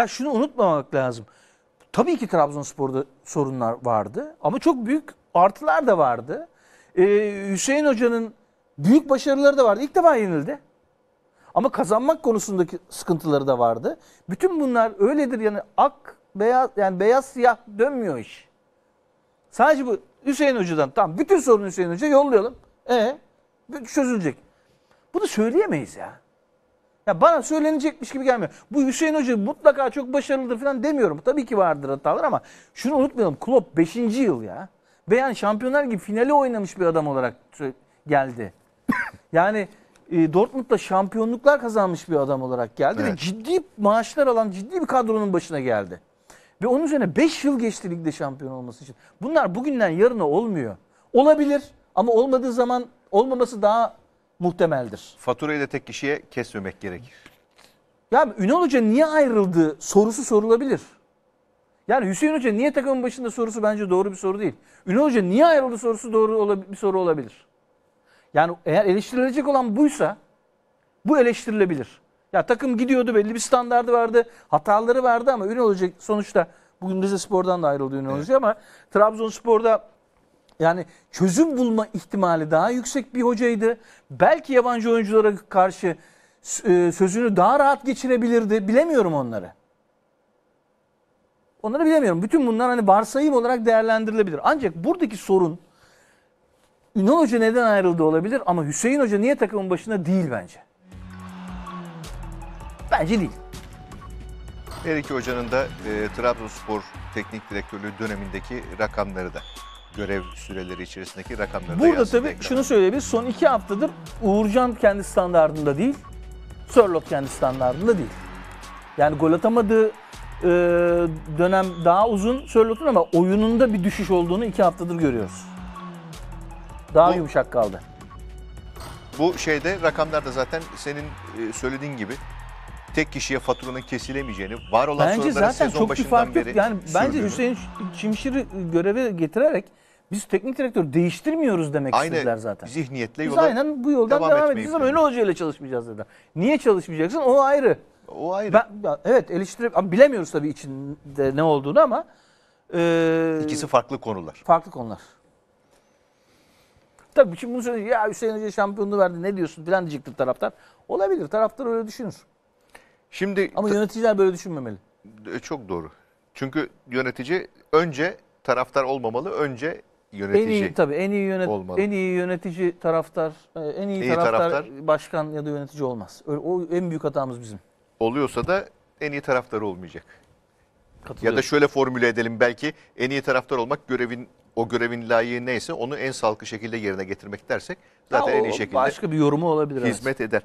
Ya şunu unutmamak lazım. Tabii ki Trabzonspor'da sorunlar vardı ama çok büyük artılar da vardı. Ee, Hüseyin Hoca'nın büyük başarıları da vardı. İlk defa yenildi. Ama kazanmak konusundaki sıkıntıları da vardı. Bütün bunlar öyledir yani ak beyaz yani beyaz siyah dönmüyor iş. Sadece bu Hüseyin Hoca'dan tam. bütün sorunu Hüseyin Hoca yollayalım. E ee, çözülecek. Bunu söyleyemeyiz ya. Ya bana söylenecekmiş gibi gelmiyor. Bu Hüseyin Hoca mutlaka çok başarılıdır falan demiyorum. Tabii ki vardır hatalar ama şunu unutmayalım. Klopp 5. yıl ya. Ve yani şampiyonlar gibi finali oynamış bir adam olarak geldi. yani e, Dortmund'da şampiyonluklar kazanmış bir adam olarak geldi. Evet. Ve ciddi maaşlar alan ciddi bir kadronun başına geldi. Ve onun üzerine 5 yıl geçti ligde şampiyon olması için. Bunlar bugünden yarına olmuyor. Olabilir ama olmadığı zaman olmaması daha muhtemeldir. Faturayı da tek kişiye kesmemek gerekir. Yani Ünal Hoca niye ayrıldı sorusu sorulabilir. Yani Hüseyin Hoca niye takımın başında sorusu bence doğru bir soru değil. Ünal Hoca niye ayrıldı sorusu doğru bir soru olabilir. Yani eğer eleştirilecek olan buysa bu eleştirilebilir. Ya takım gidiyordu belli bir standardı vardı. Hataları vardı ama Ünal Hoca sonuçta bugün Rize Spor'dan da ayrıldı Ünal evet. Hoca ama Trabzonspor'da yani çözüm bulma ihtimali daha yüksek bir hocaydı. Belki yabancı oyunculara karşı e, sözünü daha rahat geçirebilirdi. Bilemiyorum onları. Onları bilemiyorum. Bütün bunlar hani varsayım olarak değerlendirilebilir. Ancak buradaki sorun Ünal Hoca neden ayrıldı olabilir ama Hüseyin Hoca niye takımın başında değil bence. Bence değil. Her iki hocanın da e, Trabzonspor teknik direktörlüğü dönemindeki rakamları da görev süreleri içerisindeki rakamları Burada da tabii şunu söyleyebiliriz. Son iki haftadır Uğurcan kendi standartında değil, Sörlot kendi standartında değil. Yani gol atamadığı e, dönem daha uzun Sörlot'un ama oyununda bir düşüş olduğunu iki haftadır görüyoruz. Daha Bu, yumuşak kaldı. Bu şeyde rakamlarda zaten senin e, söylediğin gibi tek kişiye faturanın kesilemeyeceğini, var olan bence sorunların zaten çok bir fark yok. Yani bence sürdüğünü. Hüseyin Çimşir'i göreve getirerek biz teknik direktör değiştirmiyoruz demek Aynı istediler zaten. zihniyetle Biz yola aynen bu yoldan devam, devam edeceğiz ama öyle Hoca ile çalışmayacağız dedi. Niye çalışmayacaksın o ayrı. O ayrı. Ben, evet eleştirip ama bilemiyoruz tabii içinde ne olduğunu ama e, İkisi farklı konular. farklı konular. Tabii şimdi bunu söyleyince ya Hüseyin Hoca şampiyonluğu verdi ne diyorsun filan diyecektir taraftar. Olabilir taraftar öyle düşünür. Şimdi Ama yöneticiler böyle düşünmemeli. E, çok doğru. Çünkü yönetici önce taraftar olmamalı, önce yönetici. En iyi tabii en iyi yönet olmalı. en iyi yönetici taraftar, e, en iyi, iyi taraftar, taraftar başkan ya da yönetici olmaz. Öyle, o en büyük hatamız bizim. Oluyorsa da en iyi taraftar olmayacak. Ya da şöyle formüle edelim belki en iyi taraftar olmak görevin o görevin layığı neyse onu en sağlıklı şekilde yerine getirmek dersek zaten ya en iyi şekilde başka bir yorumu olabilir. Hizmet evet. eder.